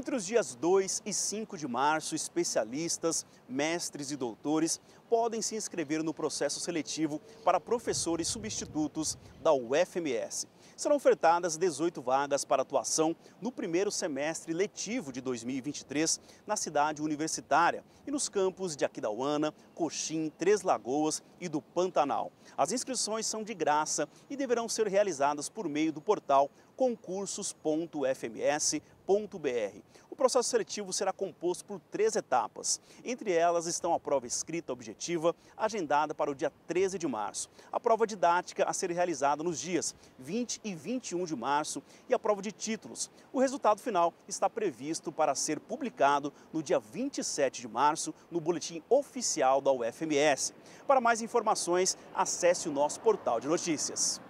Entre os dias 2 e 5 de março, especialistas, mestres e doutores podem se inscrever no processo seletivo para professores substitutos da UFMS serão ofertadas 18 vagas para atuação no primeiro semestre letivo de 2023 na cidade universitária e nos campos de Aquidauana, Coxim, Três Lagoas e do Pantanal. As inscrições são de graça e deverão ser realizadas por meio do portal concursos.fms.br processo seletivo será composto por três etapas. Entre elas estão a prova escrita objetiva, agendada para o dia 13 de março, a prova didática a ser realizada nos dias 20 e 21 de março e a prova de títulos. O resultado final está previsto para ser publicado no dia 27 de março no boletim oficial da UFMS. Para mais informações, acesse o nosso portal de notícias.